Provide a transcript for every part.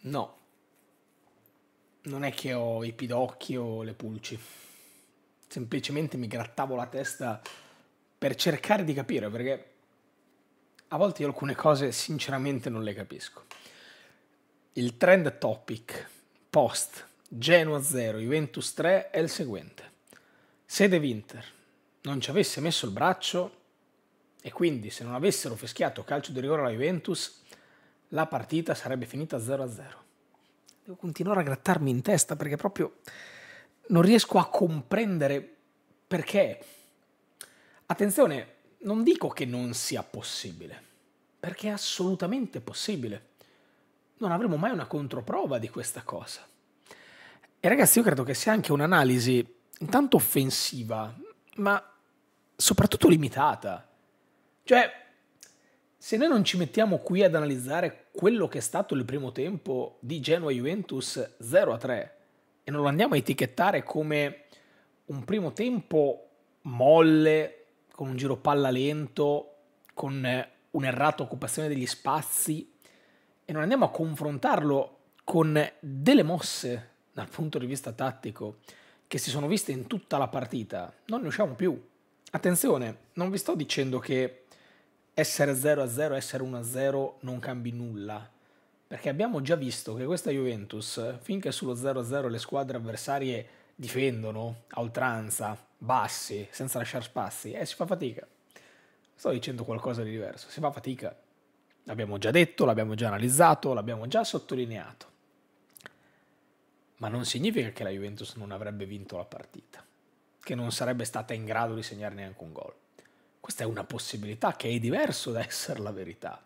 No. Non è che ho i pidocchi o le pulci. Semplicemente mi grattavo la testa per cercare di capire, perché a volte io alcune cose sinceramente non le capisco. Il trend topic post Genoa 0, Juventus 3 è il seguente. Se De Winter non ci avesse messo il braccio e quindi se non avessero fischiato calcio di rigore alla Juventus, la partita sarebbe finita 0-0. Devo continuare a grattarmi in testa perché proprio non riesco a comprendere perché. Attenzione, non dico che non sia possibile, perché è assolutamente possibile. Non avremo mai una controprova di questa cosa. E ragazzi, io credo che sia anche un'analisi intanto offensiva, ma soprattutto limitata. Cioè, se noi non ci mettiamo qui ad analizzare quello che è stato il primo tempo di Genoa Juventus 0-3 e non lo andiamo a etichettare come un primo tempo molle, con un giro palla lento, con eh, un'errata occupazione degli spazi e non andiamo a confrontarlo con delle mosse dal punto di vista tattico che si sono viste in tutta la partita, non ne usciamo più. Attenzione, non vi sto dicendo che essere 0 a 0, essere 1 a 0 non cambi nulla. Perché abbiamo già visto che questa Juventus, finché sullo 0 a 0 le squadre avversarie difendono a oltranza, bassi, senza lasciare spazi, eh, si fa fatica. Sto dicendo qualcosa di diverso, si fa fatica. L'abbiamo già detto, l'abbiamo già analizzato, l'abbiamo già sottolineato. Ma non significa che la Juventus non avrebbe vinto la partita, che non sarebbe stata in grado di segnare neanche un gol. Questa è una possibilità che è diverso da essere la verità.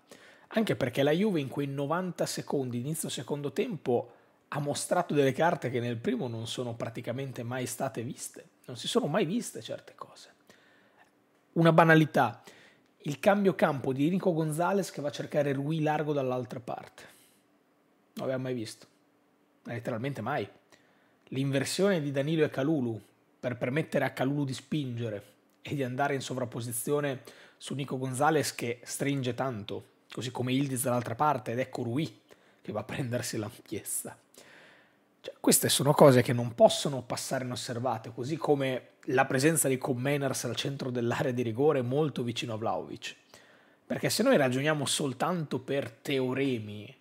Anche perché la Juve in quei 90 secondi, inizio secondo tempo, ha mostrato delle carte che nel primo non sono praticamente mai state viste. Non si sono mai viste certe cose. Una banalità. Il cambio campo di Enrico Gonzalez che va a cercare Rui largo dall'altra parte. Non l'aveva mai visto. Eh, letteralmente mai. L'inversione di Danilo e Calulu per permettere a Calulu di spingere e di andare in sovrapposizione su Nico Gonzalez che stringe tanto, così come Ildiz dall'altra parte, ed ecco Rui che va a prendersi l'ampiezza. Cioè, queste sono cose che non possono passare inosservate, così come la presenza di Commeners al centro dell'area di rigore molto vicino a Vlaovic. Perché se noi ragioniamo soltanto per teoremi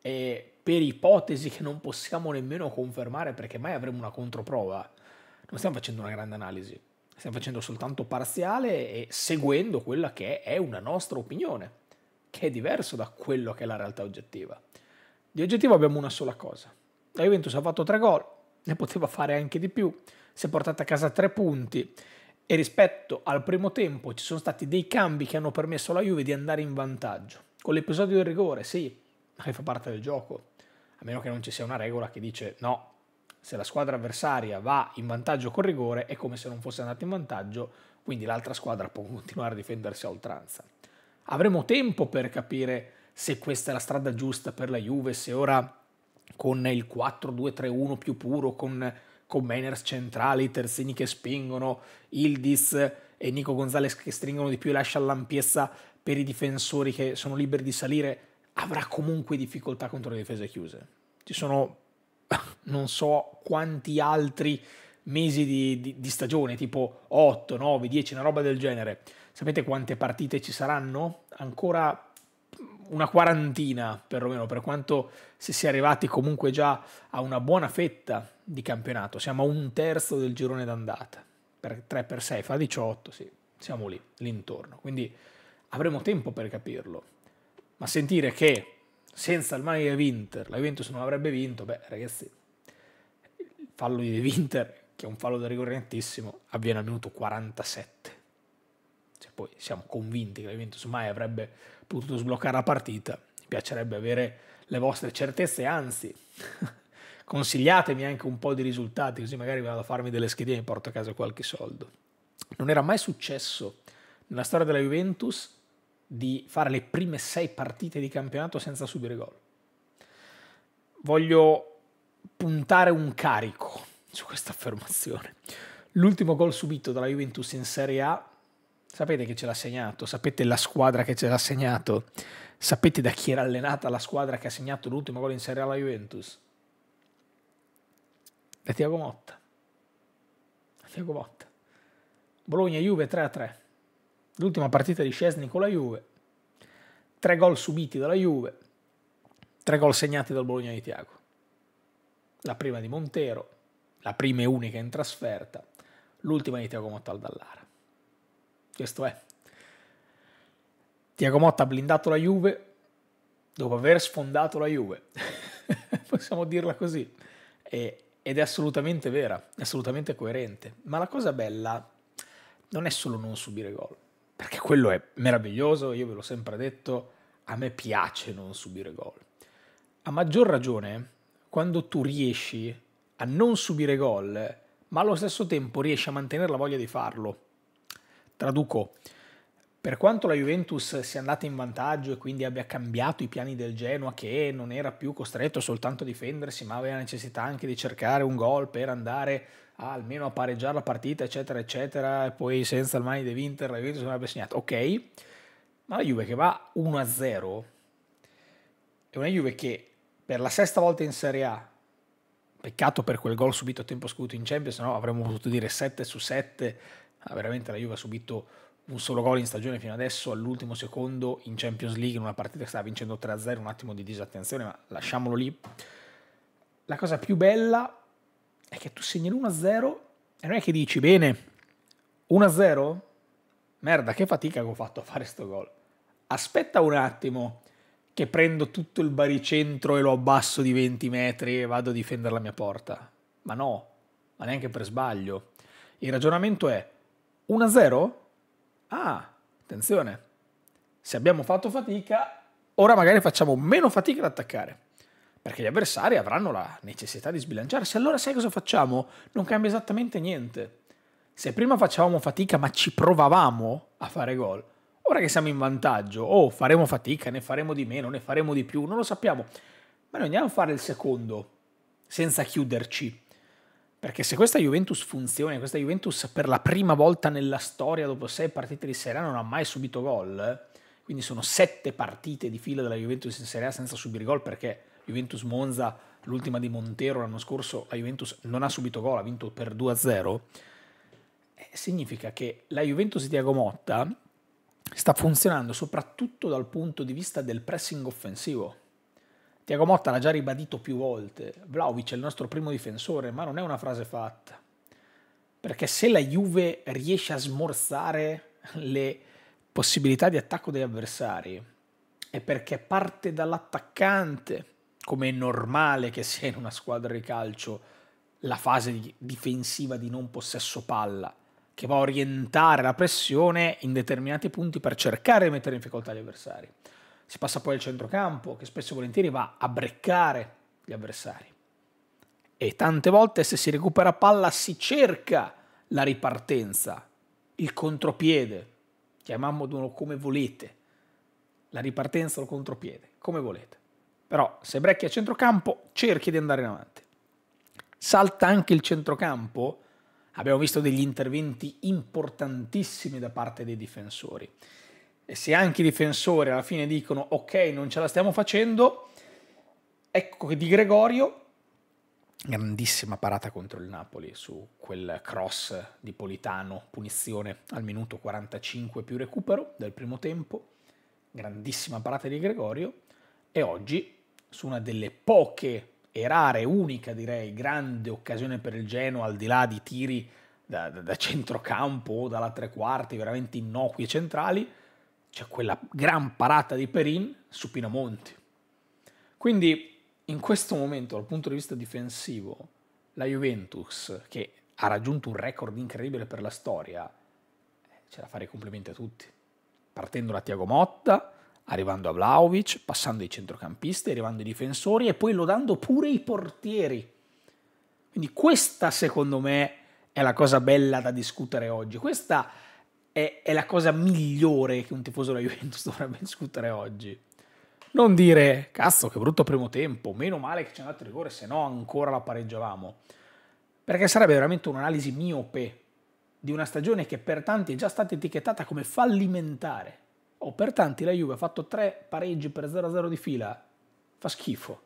e per ipotesi che non possiamo nemmeno confermare perché mai avremo una controprova, non stiamo facendo una grande analisi stiamo facendo soltanto parziale e seguendo quella che è una nostra opinione, che è diverso da quello che è la realtà oggettiva. Di oggettivo abbiamo una sola cosa. La Juventus ha fatto tre gol, ne poteva fare anche di più, si è portata a casa tre punti e rispetto al primo tempo ci sono stati dei cambi che hanno permesso alla Juve di andare in vantaggio. Con l'episodio del rigore, sì, ma che fa parte del gioco, a meno che non ci sia una regola che dice no, se la squadra avversaria va in vantaggio con rigore è come se non fosse andata in vantaggio, quindi l'altra squadra può continuare a difendersi a oltranza. Avremo tempo per capire se questa è la strada giusta per la Juve, se ora con il 4-2-3-1 più puro, con, con Mainers centrali, i terzini che spingono, Ildiz e Nico Gonzalez che stringono di più e lascia l'ampiezza per i difensori che sono liberi di salire, avrà comunque difficoltà contro le difese chiuse. Ci sono non so quanti altri mesi di, di, di stagione, tipo 8, 9, 10, una roba del genere. Sapete quante partite ci saranno? Ancora una quarantina perlomeno, per quanto si sia arrivati comunque già a una buona fetta di campionato. Siamo a un terzo del girone d'andata, per 3 per 6, fa 18, sì, siamo lì, l'intorno. Quindi avremo tempo per capirlo. Ma sentire che senza il maglia Winter, la Juventus non avrebbe vinto, beh ragazzi, il fallo di Winter, che è un fallo da ricorrentissimo, avviene al minuto 47. Cioè, poi siamo convinti che la Juventus mai avrebbe potuto sbloccare la partita, mi piacerebbe avere le vostre certezze, anzi consigliatemi anche un po' di risultati, così magari vado a farmi delle schedine e porto a casa qualche soldo. Non era mai successo nella storia della Juventus di fare le prime sei partite di campionato senza subire gol. Voglio puntare un carico su questa affermazione. L'ultimo gol subito dalla Juventus in Serie A, sapete che ce l'ha segnato, sapete la squadra che ce l'ha segnato, sapete da chi era allenata la squadra che ha segnato l'ultimo gol in Serie A alla Juventus? Da Tiago Motta. Da Tiago Motta. Bologna-Juve 3-3 l'ultima partita di Scesni con la Juve, tre gol subiti dalla Juve, tre gol segnati dal Bologna di Tiago. La prima di Montero, la prima e unica in trasferta, l'ultima di Tiago Motta al Dallara. Questo è. Tiago Motta ha blindato la Juve dopo aver sfondato la Juve. Possiamo dirla così. E, ed è assolutamente vera, è assolutamente coerente. Ma la cosa bella non è solo non subire gol perché quello è meraviglioso, io ve l'ho sempre detto, a me piace non subire gol. A maggior ragione quando tu riesci a non subire gol, ma allo stesso tempo riesci a mantenere la voglia di farlo. Traduco, per quanto la Juventus sia andata in vantaggio e quindi abbia cambiato i piani del Genoa, che non era più costretto soltanto a difendersi, ma aveva necessità anche di cercare un gol per andare ah, almeno a pareggiare la partita, eccetera, eccetera, e poi senza il mani di Vinter, la Juventus avrebbe segnato. Ok, ma la Juve che va 1-0 è una Juve che per la sesta volta in Serie A, peccato per quel gol subito a tempo scaduto in Champions, se no avremmo potuto dire 7 su 7, ah, veramente la Juve ha subito un solo gol in stagione fino adesso, all'ultimo secondo in Champions League, in una partita che stava vincendo 3-0, un attimo di disattenzione, ma lasciamolo lì. La cosa più bella è che tu segni l'1-0 e non è che dici bene, 1-0? Merda, che fatica che ho fatto a fare sto gol. Aspetta un attimo che prendo tutto il baricentro e lo abbasso di 20 metri e vado a difendere la mia porta. Ma no, ma neanche per sbaglio. Il ragionamento è 1-0? Ah, attenzione. Se abbiamo fatto fatica, ora magari facciamo meno fatica ad attaccare perché gli avversari avranno la necessità di sbilanciarsi. Allora sai cosa facciamo? Non cambia esattamente niente. Se prima facevamo fatica ma ci provavamo a fare gol, ora che siamo in vantaggio, oh, faremo fatica, ne faremo di meno, ne faremo di più, non lo sappiamo. Ma noi andiamo a fare il secondo, senza chiuderci. Perché se questa Juventus funziona, questa Juventus per la prima volta nella storia, dopo sei partite di Serie A, non ha mai subito gol, eh, quindi sono sette partite di fila della Juventus in Serie A senza subire gol perché Juventus Monza, l'ultima di Montero l'anno scorso, la Juventus non ha subito gol, ha vinto per 2-0, eh, significa che la Juventus di Diago Motta sta funzionando soprattutto dal punto di vista del pressing offensivo. Tiago Motta l'ha già ribadito più volte, Vlaovic è il nostro primo difensore, ma non è una frase fatta. Perché se la Juve riesce a smorzare le possibilità di attacco degli avversari, è perché parte dall'attaccante come è normale che sia in una squadra di calcio, la fase difensiva di non possesso palla, che va a orientare la pressione in determinati punti per cercare di mettere in difficoltà gli avversari. Si passa poi al centrocampo, che spesso e volentieri va a breccare gli avversari. E tante volte se si recupera palla si cerca la ripartenza, il contropiede, chiamiamolo come volete, la ripartenza o il contropiede, come volete. Però se Brecchi a centrocampo, cerchi di andare in avanti. Salta anche il centrocampo. Abbiamo visto degli interventi importantissimi da parte dei difensori. E se anche i difensori alla fine dicono ok, non ce la stiamo facendo, ecco che Di Gregorio, grandissima parata contro il Napoli su quel cross di Politano, punizione al minuto 45 più recupero del primo tempo, grandissima parata di Gregorio, e oggi su una delle poche e rare, unica direi, grande occasione per il Genoa, al di là di tiri da, da, da centrocampo o dalla tre quarti, veramente innocui e centrali, c'è quella gran parata di Perin su Pinamonti. Quindi in questo momento, dal punto di vista difensivo, la Juventus, che ha raggiunto un record incredibile per la storia, eh, c'è da fare i complimenti a tutti. Partendo da Tiago Motta, arrivando a Vlaovic, passando i centrocampisti, arrivando i difensori e poi lodando pure i portieri. Quindi questa secondo me è la cosa bella da discutere oggi, questa è, è la cosa migliore che un tifoso della Juventus dovrebbe discutere oggi. Non dire, cazzo che brutto primo tempo, meno male che ci è andato il rigore, se no ancora la pareggiavamo. Perché sarebbe veramente un'analisi miope di una stagione che per tanti è già stata etichettata come fallimentare o oh, per tanti la Juve ha fatto tre pareggi per 0-0 di fila. Fa schifo.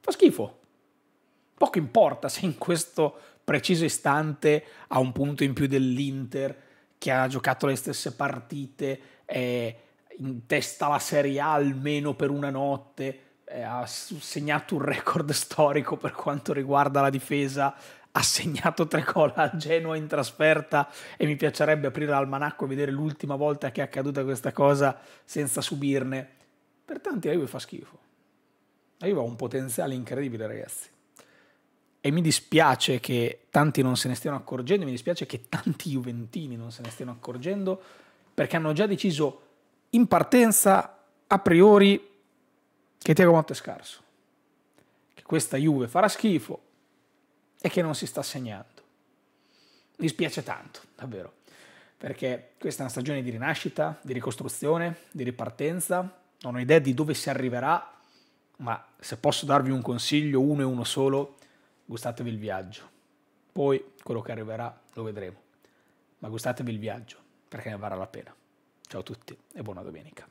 Fa schifo. Poco importa se in questo preciso istante ha un punto in più dell'Inter, che ha giocato le stesse partite, è in testa alla Serie A almeno per una notte, ha segnato un record storico per quanto riguarda la difesa ha segnato tre gol a Genoa in trasferta e mi piacerebbe aprire l'almanacco e vedere l'ultima volta che è accaduta questa cosa senza subirne. Per tanti la Juve fa schifo. La Juve ha un potenziale incredibile, ragazzi. E mi dispiace che tanti non se ne stiano accorgendo, mi dispiace che tanti juventini non se ne stiano accorgendo, perché hanno già deciso in partenza, a priori, che Tiago Motta è scarso. Che questa Juve farà schifo, e che non si sta segnando. Mi spiace tanto, davvero, perché questa è una stagione di rinascita, di ricostruzione, di ripartenza, non ho idea di dove si arriverà, ma se posso darvi un consiglio, uno e uno solo, gustatevi il viaggio. Poi quello che arriverà lo vedremo, ma gustatevi il viaggio, perché ne varrà la pena. Ciao a tutti e buona domenica.